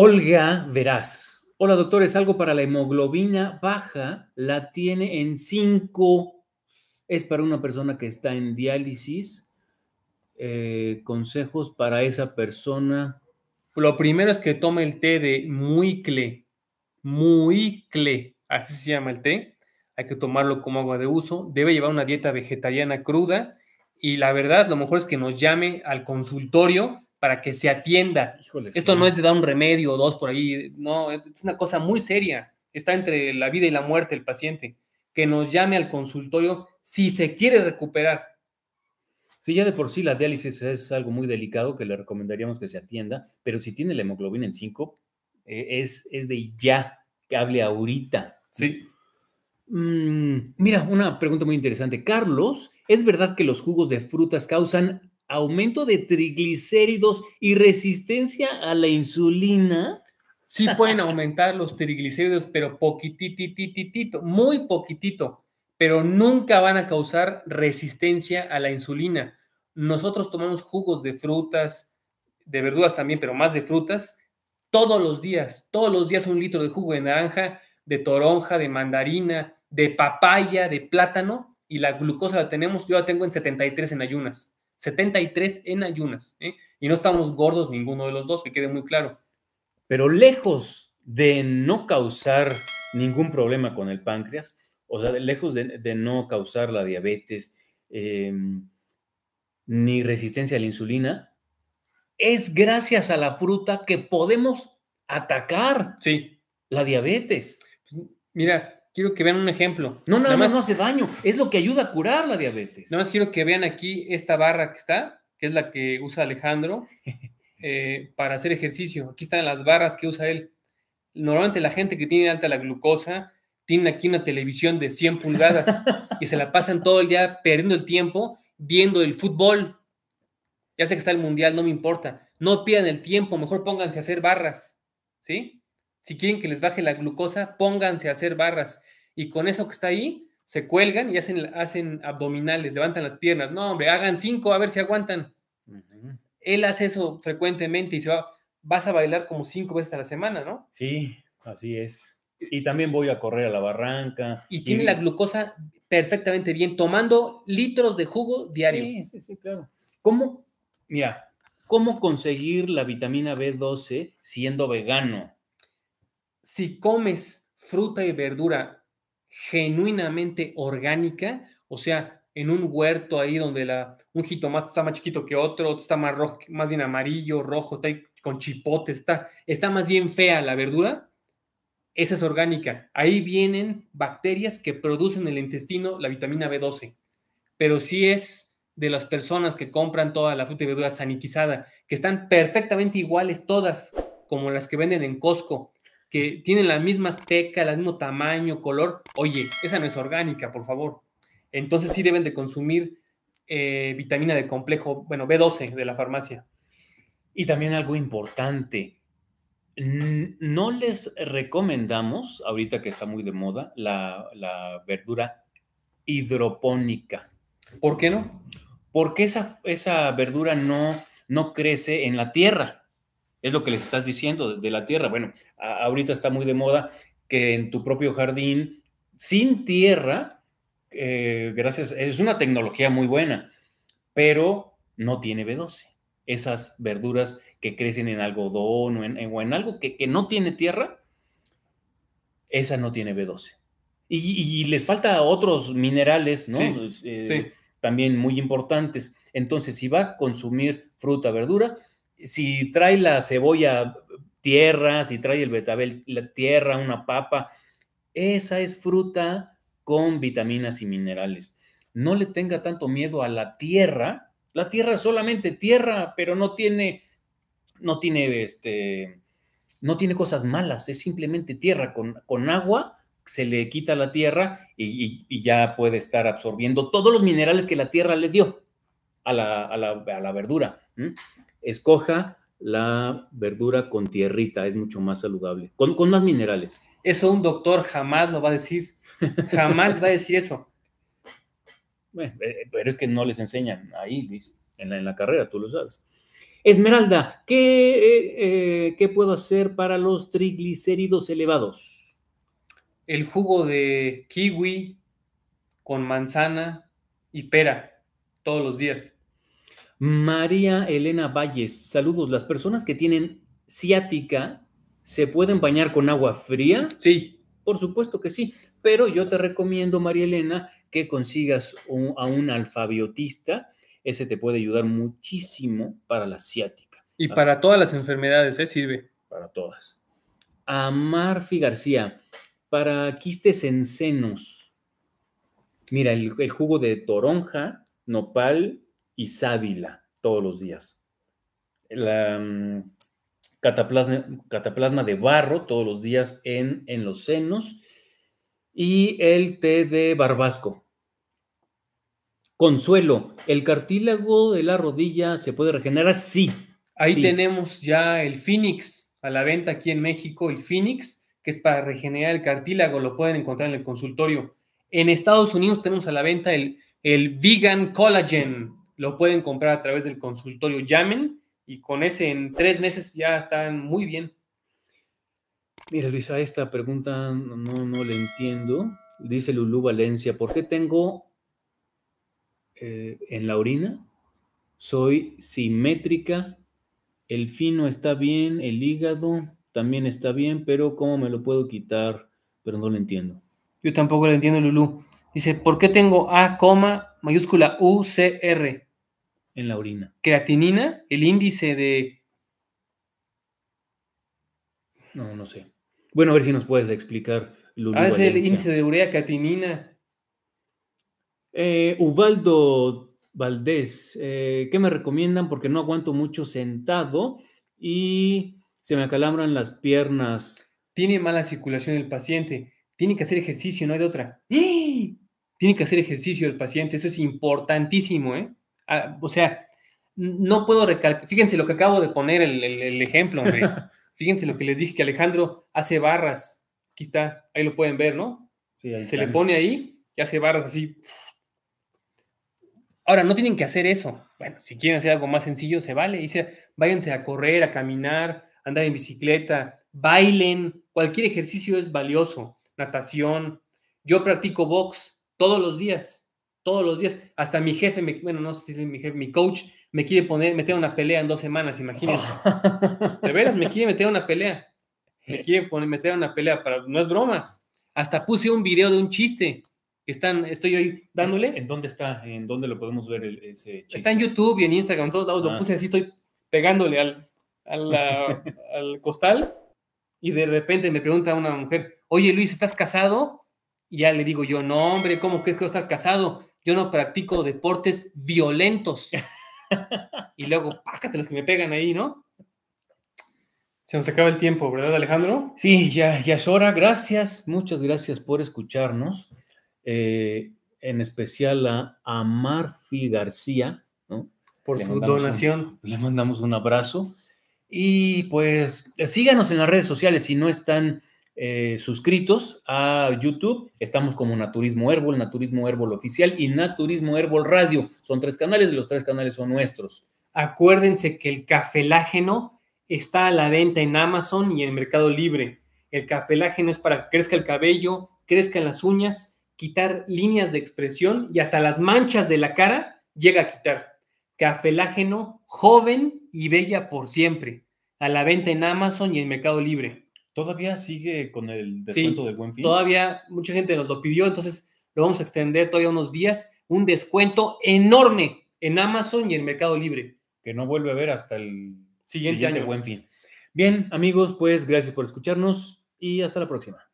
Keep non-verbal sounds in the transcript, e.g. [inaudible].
Olga Verás. Hola, doctor, es algo para la hemoglobina baja, la tiene en 5. Es para una persona que está en diálisis. Eh, consejos para esa persona. Lo primero es que tome el té de muicle. Muicle, así se llama el té. Hay que tomarlo como agua de uso. Debe llevar una dieta vegetariana cruda. Y la verdad, lo mejor es que nos llame al consultorio para que se atienda. Esto no es de dar un remedio o dos por ahí, no, es una cosa muy seria. Está entre la vida y la muerte el paciente. Que nos llame al consultorio si se quiere recuperar. sí, ya de por sí la diálisis es algo muy delicado que le recomendaríamos que se atienda, pero si tiene la hemoglobina en 5, e, es, es de ya, que hable ahorita. Sí. Mm, mira, una pregunta muy interesante. Carlos, ¿es verdad que los jugos de frutas causan aumento de triglicéridos y resistencia a la insulina. Sí pueden aumentar los triglicéridos, pero poquititititito, muy poquitito, pero nunca van a causar resistencia a la insulina. Nosotros tomamos jugos de frutas, de verduras también, pero más de frutas, todos los días, todos los días un litro de jugo de naranja, de toronja, de mandarina, de papaya, de plátano, y la glucosa la tenemos, yo la tengo en 73 en ayunas. 73 en ayunas. ¿eh? Y no estamos gordos ninguno de los dos, que quede muy claro. Pero lejos de no causar ningún problema con el páncreas, o sea, lejos de, no causar la diabetes em, ni resistencia a la insulina, es gracias a la fruta que podemos atacar la diabetes. Pues, mira, quiero que vean un ejemplo. No, nada, más, no hace daño, es lo que ayuda a curar la diabetes. Nada más quiero que vean aquí esta barra que está, que es la que usa Alejandro [laughs] eh, para hacer ejercicio. Aquí están las barras que usa él. Normalmente la gente que tiene alta la glucosa tiene aquí una televisión de 100 pulgadas y se la pasan todo el día perdiendo el tiempo viendo el fútbol. Ya sé que está el mundial, no me importa. No pierdan el tiempo, mejor pónganse a hacer barras, ¿sí? Si quieren que les baje la glucosa, pónganse a hacer barras y con eso que está ahí, se cuelgan y hacen, hacen abdominales, levantan las piernas. No, hombre, hagan cinco a ver si aguantan. Él hace eso frecuentemente y se va, vas a bailar como cinco veces a la semana, ¿no? Sí, así es. Y también voy a correr a la barranca. Y tiene la glucosa perfectamente bien, tomando litros de jugo diario. Sí, sí, sí, claro. ¿Cómo? Mira, ¿cómo conseguir la vitamina B12 siendo vegano? si comes fruta y verdura genuinamente orgánica, o sea, en un huerto ahí donde la, un jitomate está más chiquito que otro, está más, rojo, más bien amarillo, rojo, está con chipote, está, está más bien fea la verdura, esa es orgánica. Ahí vienen bacterias que producen en el intestino la vitamina B12. Pero si es de las personas que compran toda la fruta y verdura sanitizada, que están perfectamente iguales todas, como las que venden en Costco, que tienen las mismas pecas, el mismo tamaño, color, oye, esa no es orgánica, por favor. Entonces sí deben de consumir eh, vitamina de complejo, bueno, B12 de la farmacia. Y también algo importante, no les recomendamos, ahorita que está muy de moda, la, la verdura hidropónica. ¿Por qué no? Porque esa, esa verdura no, no crece en la tierra. Es lo que les estás diciendo de la tierra. Bueno, ahorita está muy de moda que en tu propio jardín, sin tierra, eh, gracias, es una tecnología muy buena, pero no tiene B12. Esas verduras que crecen en algodón o en, algo que, no tiene tierra, esa no tiene B12. Y, les falta otros minerales, ¿no? Eh, sí. También muy importantes. Entonces, si va a consumir fruta, verdura, si trae la cebolla tierra, si trae el betabel la tierra, una papa, esa es fruta con vitaminas y minerales. No le tenga tanto miedo a la tierra. La tierra es solamente tierra, pero no tiene, no tiene, este, no tiene cosas malas. Es simplemente tierra con, con agua se le quita la tierra y, ya puede estar absorbiendo todos los minerales que la tierra le dio a la, a la, verdura escoja la verdura con tierrita, es mucho más saludable, con, más minerales. Eso un doctor jamás lo va a decir, jamás va a decir eso. [laughs] Bueno, eh, eh, pero es que no les enseñan ahí, Luis, en la, en la carrera, tú lo sabes. Esmeralda, ¿qué, eh, ¿qué puedo hacer para los triglicéridos elevados? El jugo de kiwi con manzana y pera todos los días. María Elena Valles, saludos. Las personas que tienen ciática, ¿se pueden bañar con agua fría? Sí. Por supuesto que sí, pero yo te recomiendo, María Elena, que consigas a un alfabiotista. Ese te puede ayudar muchísimo para la ciática. Y para todas las enfermedades, ¿eh? Sirve. Para todas. Amarfi García, para quistes en senos. Mira, el jugo de toronja, nopal, y sábila todos los días. La mm, cataplasma, de barro todos los días en, en los senos y el té de barbasco. Consuelo, ¿el cartílago de la rodilla se puede regenerar? Sí. Ahí tenemos ya el Phoenix a la venta aquí en México, el Phoenix, que es para regenerar el cartílago, lo pueden encontrar en el consultorio. En Estados Unidos tenemos a la venta el, el Vegan Collagen, lo pueden comprar a través del consultorio Llamen y con ese en tres meses ya están muy bien. Mira, Luisa, esta pregunta no, no la entiendo. Dice Lulú Valencia, ¿por qué tengo eh, en la orina? Soy simétrica, el fino está bien, el hígado también está bien, pero ¿cómo me lo puedo quitar? Pero no lo entiendo. Yo tampoco lo entiendo, Lulú. Dice, ¿por qué tengo A, mayúscula U, C, R? en la orina. Creatinina, el índice de... No, no sé. Bueno, a ver si nos puedes explicar. Ah, es el índice de urea, creatinina. Eh, Uvaldo Valdés, eh, ¿qué me recomiendan? Porque no aguanto mucho sentado y se me acalambran las piernas. Tiene mala circulación el paciente. Tiene que hacer ejercicio, no hay de otra. ¡Eh! Tiene que hacer ejercicio el paciente. Eso es importantísimo, ¿eh? Ah, o sea, no puedo recalcar. Fíjense lo que acabo de poner, el, ejemplo, [laughs] Fíjense lo que les dije, que Alejandro hace barras. Aquí está, ahí lo pueden ver, ¿no? Se le pone ahí y hace barras así. Ahora, no tienen que hacer eso. Bueno, si quieren hacer algo más sencillo, se vale. Y váyanse a correr, a caminar, andar en bicicleta, bailen. Cualquier ejercicio es valioso. Natación. Yo practico box todos los días todos los días. Hasta mi jefe, bueno, no sé si es mi jefe, mi coach, me quiere poner, meter una pelea en dos semanas, imagínense. Oh. De veras, me quiere meter una pelea. Me eh. quiere poner, meter una pelea, para, no es broma. Hasta puse un video de un chiste que están, estoy hoy dándole. ¿En dónde está? ¿En dónde lo podemos ver ese chiste? Está en YouTube y en Instagram, en todos lados. Lo ah. puse así, estoy pegándole al, [laughs] al, costal y de repente me pregunta una mujer, oye Luis, ¿estás casado? Y ya le digo yo, no hombre, ¿cómo que es que estar casado? yo no practico deportes violentos. [laughs] y luego, pácate los que me pegan ahí, ¿no? Se nos acaba el tiempo, ¿verdad, Alejandro? Sí, ya, ya es hora. Gracias, muchas gracias por escucharnos. Eh, en especial a Amarfi García, ¿no? Por su donación. le mandamos un abrazo. Y pues síganos en las redes sociales si no están eh, suscritos a YouTube. Estamos como Naturismo Herbol, Naturismo Herbol Oficial y Naturismo Herbol Radio. Son tres canales, los tres canales son nuestros. Acuérdense que el cafelágeno está a la venta en Amazon y en Mercado Libre. El cafelágeno es para que crezca el cabello, crezcan las uñas, quitar líneas de expresión y hasta las manchas de la cara llega a quitar. Cafelágeno joven y bella por siempre. A la venta en Amazon y en Mercado Libre. ¿Todavía sigue con el descuento de del buen fin? Todavía mucha gente nos lo pidió, entonces lo vamos a extender todavía unos días. Un descuento enorme en Amazon y en Mercado Libre. Que no vuelve a ver hasta el siguiente, siguiente año. Buen fin. Bien, amigos, pues gracias por escucharnos y hasta la próxima.